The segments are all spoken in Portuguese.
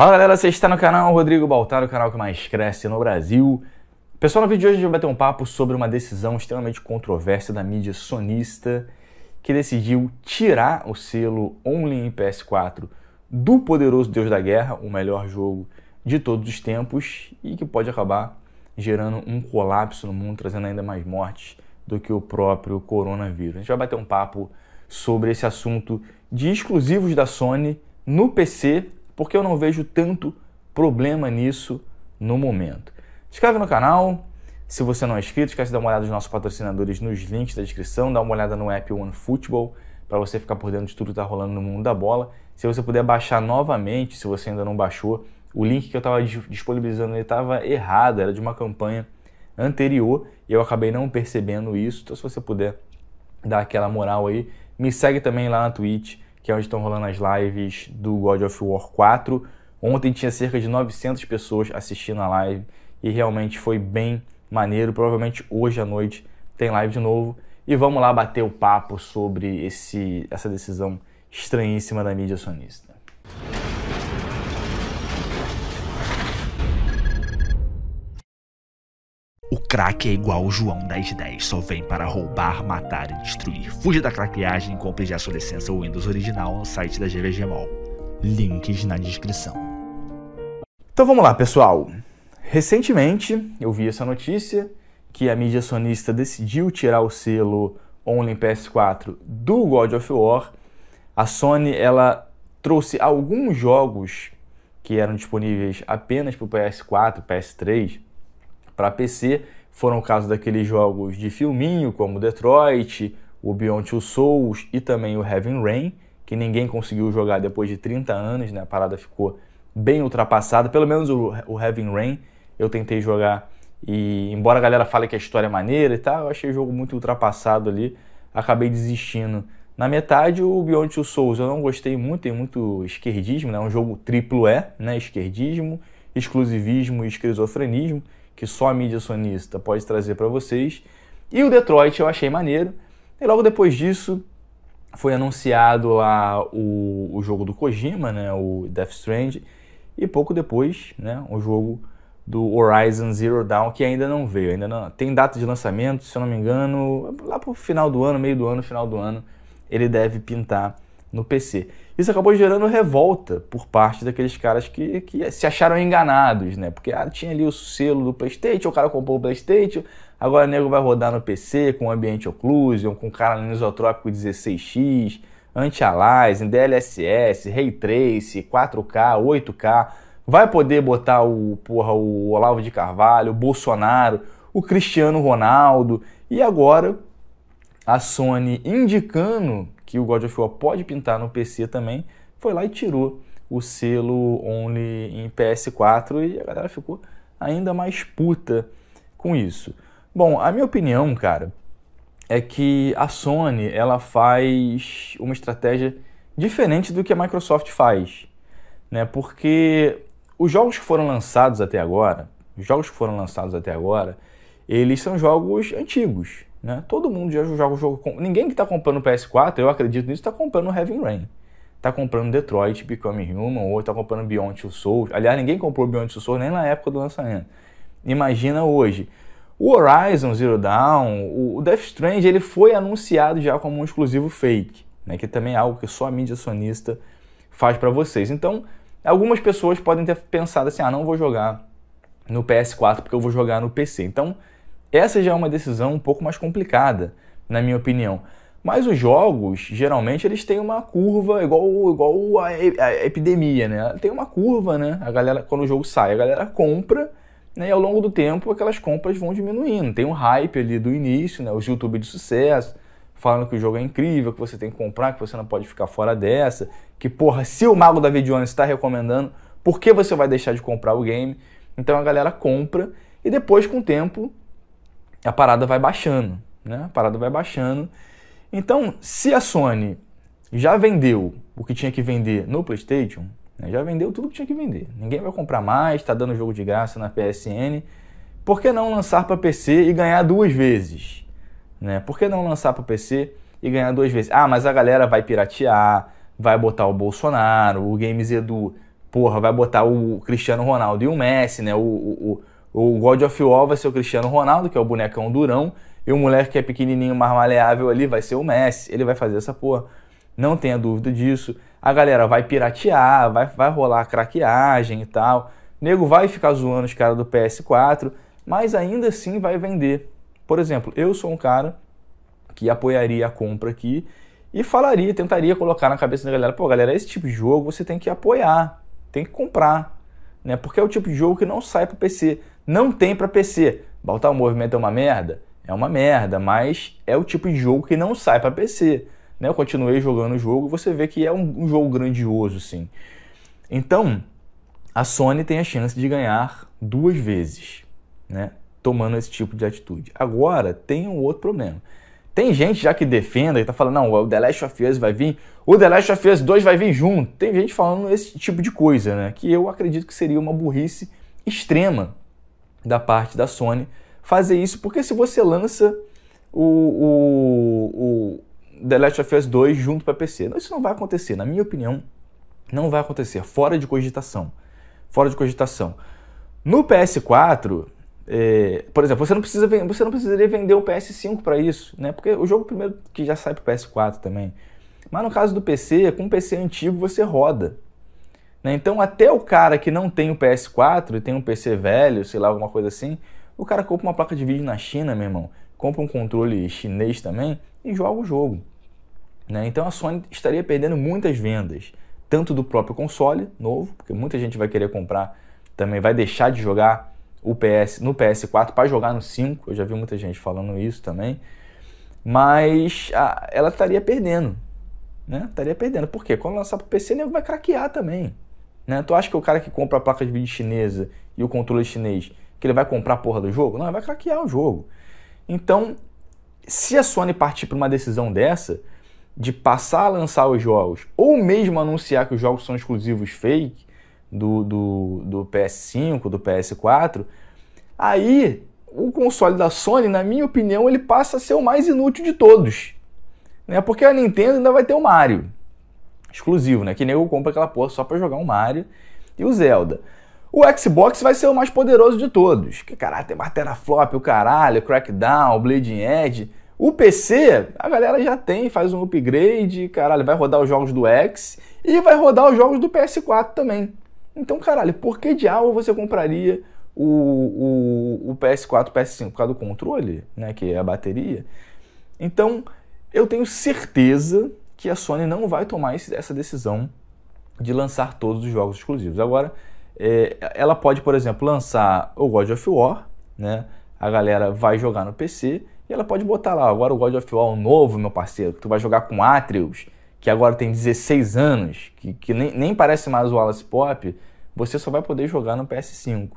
Fala galera, você está no canal Rodrigo Baltar, o canal que mais cresce no Brasil. Pessoal, no vídeo de hoje a gente vai ter um papo sobre uma decisão extremamente controversa da mídia sonista que decidiu tirar o selo Only em PS4 do poderoso Deus da Guerra, o melhor jogo de todos os tempos e que pode acabar gerando um colapso no mundo, trazendo ainda mais mortes do que o próprio coronavírus. A gente vai bater um papo sobre esse assunto de exclusivos da Sony no PC porque eu não vejo tanto problema nisso no momento. Se inscreve no canal, se você não é inscrito, esquece de dar uma olhada nos nossos patrocinadores nos links da descrição, dá uma olhada no app One Football para você ficar por dentro de tudo que está rolando no mundo da bola. Se você puder baixar novamente, se você ainda não baixou, o link que eu estava disponibilizando estava errado, era de uma campanha anterior e eu acabei não percebendo isso. Então, se você puder dar aquela moral aí, me segue também lá na Twitch que é onde estão rolando as lives do God of War 4. Ontem tinha cerca de 900 pessoas assistindo a live e realmente foi bem maneiro. Provavelmente hoje à noite tem live de novo e vamos lá bater o papo sobre esse, essa decisão estranhíssima da mídia sonista. O craque é igual o João das 10, só vem para roubar, matar e destruir. Fuja da craqueagem e compre já sua licença Windows original no site da GVG Mall. Links na descrição. Então vamos lá, pessoal. Recentemente eu vi essa notícia que a mídia sonista decidiu tirar o selo Only PS4 do God of War. A Sony ela trouxe alguns jogos que eram disponíveis apenas para o PS4, PS3 para PC. Foram o caso daqueles jogos de filminho, como Detroit, o Beyond Two Souls e também o Heaven Rain, que ninguém conseguiu jogar depois de 30 anos, né? A parada ficou bem ultrapassada. Pelo menos o, o Heaven Rain eu tentei jogar e, embora a galera fale que a história é maneira e tal, eu achei o jogo muito ultrapassado ali, acabei desistindo. Na metade, o Beyond Two Souls eu não gostei muito, tem muito esquerdismo, né? É um jogo triplo E, né? Esquerdismo, exclusivismo e esquizofrenismo que só a mídia sonista pode trazer para vocês. E o Detroit eu achei maneiro. E logo depois disso foi anunciado lá o, o jogo do Kojima, né, o Death Strand, e pouco depois, né, o jogo do Horizon Zero Dawn que ainda não veio, ainda não tem data de lançamento, se eu não me engano, lá pro final do ano, meio do ano, final do ano, ele deve pintar no PC. Isso acabou gerando revolta por parte daqueles caras que, que se acharam enganados, né? Porque ah, tinha ali o selo do PlayStation, o cara comprou o PlayStation, agora o nego vai rodar no PC com ambiente occlusion, com cara anisotrópico 16x, anti-aliasing, DLSS, Ray Trace, 4K, 8K. Vai poder botar o, porra, o Olavo de Carvalho, o Bolsonaro, o Cristiano Ronaldo. E agora a Sony indicando que o God of War pode pintar no PC também, foi lá e tirou o selo Only em PS4 e a galera ficou ainda mais puta com isso. Bom, a minha opinião, cara, é que a Sony ela faz uma estratégia diferente do que a Microsoft faz, né? Porque os jogos que foram lançados até agora, os jogos que foram lançados até agora, eles são jogos antigos, né? Todo mundo já joga o jogo. Com... Ninguém que está comprando o PS4, eu acredito nisso, está comprando Heavy Rain. Está comprando Detroit Become Human, ou está comprando Beyond Two Souls. Aliás, ninguém comprou Beyond Two Souls nem na época do lançamento. Imagina hoje. O Horizon Zero Dawn, o Death Strange, ele foi anunciado já como um exclusivo fake, né? que também é algo que só a mídia sonista faz para vocês. Então, algumas pessoas podem ter pensado assim: ah, não vou jogar no PS4 porque eu vou jogar no PC. Então, essa já é uma decisão um pouco mais complicada, na minha opinião. Mas os jogos, geralmente, eles têm uma curva igual, igual a, a epidemia, né? Tem uma curva, né? A galera, quando o jogo sai, a galera compra, né? E ao longo do tempo, aquelas compras vão diminuindo. Tem um hype ali do início, né? Os YouTube de sucesso, falando que o jogo é incrível, que você tem que comprar, que você não pode ficar fora dessa. Que, porra, se o Mago da Videoana está recomendando, por que você vai deixar de comprar o game? Então a galera compra e depois, com o tempo, a parada vai baixando, né? A parada vai baixando. Então, se a Sony já vendeu o que tinha que vender no PlayStation, né? já vendeu tudo que tinha que vender. Ninguém vai comprar mais, está dando jogo de graça na PSN. Por que não lançar para PC e ganhar duas vezes? Né? Por que não lançar para PC e ganhar duas vezes? Ah, mas a galera vai piratear, vai botar o Bolsonaro, o Games Edu, porra, vai botar o Cristiano Ronaldo e o Messi, né? o, o o God of War vai ser o Cristiano Ronaldo, que é o bonecão durão, e o moleque que é pequenininho, mais maleável ali, vai ser o Messi. Ele vai fazer essa porra. Não tenha dúvida disso. A galera vai piratear, vai, vai rolar craqueagem e tal. O nego vai ficar zoando os caras do PS4, mas ainda assim vai vender. Por exemplo, eu sou um cara que apoiaria a compra aqui e falaria, tentaria colocar na cabeça da galera, pô, galera, esse tipo de jogo você tem que apoiar, tem que comprar, né? Porque é o tipo de jogo que não sai para PC. Não tem para PC. Baltar o movimento é uma merda? É uma merda, mas é o tipo de jogo que não sai para PC. Né? Eu continuei jogando o jogo e você vê que é um, um jogo grandioso, sim. Então, a Sony tem a chance de ganhar duas vezes, né? tomando esse tipo de atitude. Agora, tem um outro problema. Tem gente já que defenda e tá falando, não, o The Last of Us vai vir, o The Last of Us 2 vai vir junto. Tem gente falando esse tipo de coisa, né? Que eu acredito que seria uma burrice extrema da parte da Sony fazer isso, porque se você lança o, o, o The Last of Us 2 junto para PC, isso não vai acontecer, na minha opinião, não vai acontecer, fora de cogitação. Fora de cogitação. No PS4, é, por exemplo, você não, precisa, você não precisaria vender o PS5 para isso, né? Porque o jogo primeiro que já sai para PS4 também. Mas no caso do PC, com um PC antigo você roda. Né? Então, até o cara que não tem o PS4 e tem um PC velho, sei lá, alguma coisa assim, o cara compra uma placa de vídeo na China, meu irmão, compra um controle chinês também e joga o jogo. Né? Então a Sony estaria perdendo muitas vendas, tanto do próprio console novo, porque muita gente vai querer comprar, também vai deixar de jogar o PS no PS4 para jogar no 5. Eu já vi muita gente falando isso também. Mas a, ela estaria perdendo, né? Estaria perdendo. Por quê? Quando lançar para o PC, nego vai craquear também. Né? Tu acha que o cara que compra a placa de vídeo chinesa e o controle chinês, que ele vai comprar a porra do jogo? Não, ele vai craquear o jogo. Então, se a Sony partir para uma decisão dessa, de passar a lançar os jogos, ou mesmo anunciar que os jogos são exclusivos fake do, do, do PS5, do PS4, aí o console da Sony, na minha opinião, ele passa a ser o mais inútil de todos. Né? Porque a Nintendo ainda vai ter o Mario exclusivo, né? Que nego compra aquela porra só para jogar um Mario e o Zelda. O Xbox vai ser o mais poderoso de todos. Que caralho, tem mais flop o caralho, Crackdown, Bleeding Edge. O PC, a galera já tem, faz um upgrade, caralho, vai rodar os jogos do X e vai rodar os jogos do PS4 também. Então, caralho, por que diabo você compraria o, o, o PS4, PS5? Por causa do controle, né, que é a bateria. Então, eu tenho certeza que a Sony não vai tomar essa decisão de lançar todos os jogos exclusivos. Agora, é, ela pode, por exemplo, lançar o God of War, né? A galera vai jogar no PC e ela pode botar lá, agora o God of War novo, meu parceiro, que tu vai jogar com Atreus, que agora tem 16 anos, que, que nem, nem parece mais o Wallace Pop, você só vai poder jogar no PS5.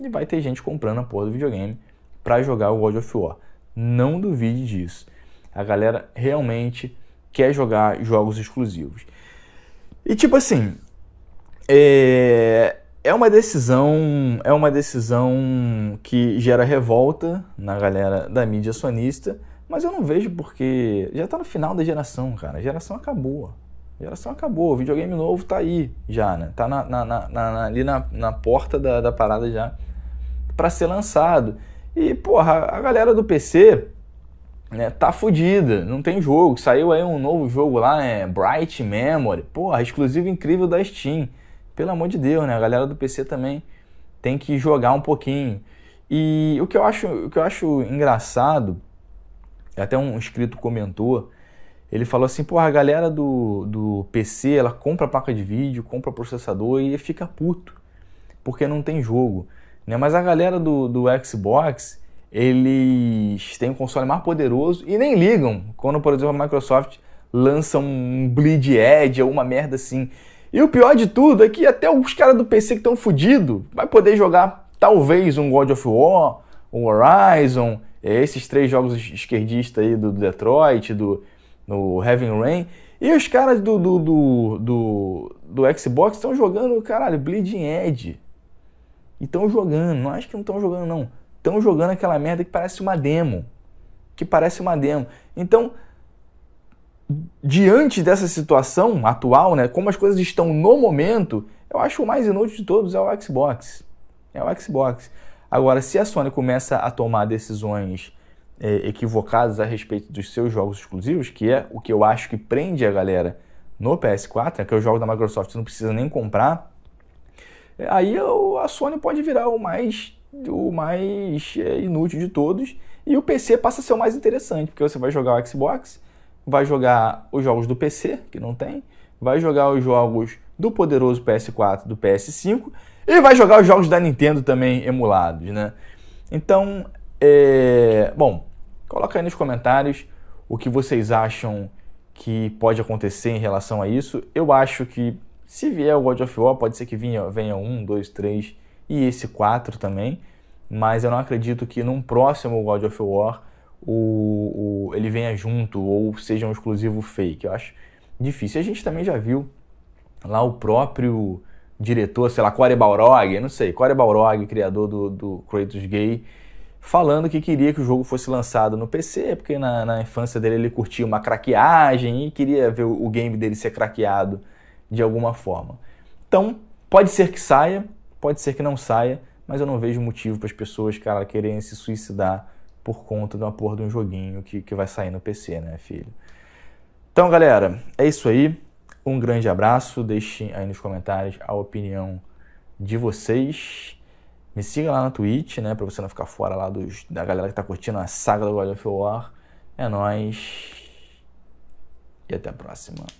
E vai ter gente comprando a porra do videogame para jogar o God of War. Não duvide disso. A galera realmente quer jogar jogos exclusivos. E tipo assim, é, é uma decisão, é uma decisão que gera revolta na galera da mídia sonista, mas eu não vejo porque já está no final da geração, cara. A geração acabou. A geração acabou, o videogame novo está aí já, né? Tá na, na, na, ali na, porta da, da parada já para ser lançado. E, porra, a galera do PC né, tá fodida, não tem jogo. Saiu aí um novo jogo lá, né, Bright Memory, porra, exclusivo incrível da Steam. Pelo amor de Deus, né, a galera do PC também tem que jogar um pouquinho. E o que eu acho, o que eu acho engraçado, é até um inscrito comentou, ele falou assim, porra, a galera do, do PC, ela compra placa de vídeo, compra processador e fica puto, porque não tem jogo. Né? Mas a galera do, do Xbox, eles têm um console mais poderoso e nem ligam quando, por exemplo, a Microsoft lança um Bleed Edge ou uma merda assim. E o pior de tudo é que até os caras do PC que estão fodidos vai poder jogar talvez um God of War, um Horizon, esses três jogos esquerdistas aí do Detroit, do, do Heaven Rain. E os caras do, do, do, do, do Xbox estão jogando, caralho, Bleeding Edge. E estão jogando, não acho que não estão jogando não estão jogando aquela merda que parece uma demo. Que parece uma demo. Então, diante dessa situação atual, né, como as coisas estão no momento, eu acho o mais inútil de todos é o Xbox. É o Xbox. Agora, se a Sony começa a tomar decisões é, equivocadas a respeito dos seus jogos exclusivos, que é o que eu acho que prende a galera no PS4, né, é que os jogos da Microsoft não precisa nem comprar, eh, aí eu, a Sony pode virar o mais o mais eh, inútil de todos. E o PC passa a ser o mais interessante, porque você vai jogar o Xbox, vai jogar os jogos do PC, que não tem, vai jogar os jogos do poderoso PS4, do PS5, e vai jogar os jogos da Nintendo também emulados, né? Então, é... bom, coloca aí nos comentários o que vocês acham que pode acontecer em relação a isso. Eu acho que se vier o God of War, pode ser que venha, venha um, dois, três e esse 4 também, mas eu não acredito que num próximo God of War o, o, ele venha junto ou seja um exclusivo fake. Eu acho difícil. A gente também já viu lá o próprio diretor, sei lá, Corey Balrog, não sei, Corey Balrog, criador do, do Kratos Gay, falando que queria que o jogo fosse lançado no PC, porque na, na infância dele ele curtia uma craqueagem e queria ver o, o game dele ser craqueado de alguma forma. Então, pode ser que saia, Pode ser que não saia, mas eu não vejo motivo para as pessoas, cara, quererem se suicidar por conta de uma porra de um joguinho que, que vai sair no PC, né, filho? Então, galera, é isso aí. Um grande abraço. Deixem aí nos comentários a opinião de vocês. Me siga lá na Twitch, né? Pra você não ficar fora lá dos, da galera que tá curtindo a saga do God of War. É nóis. E até a próxima.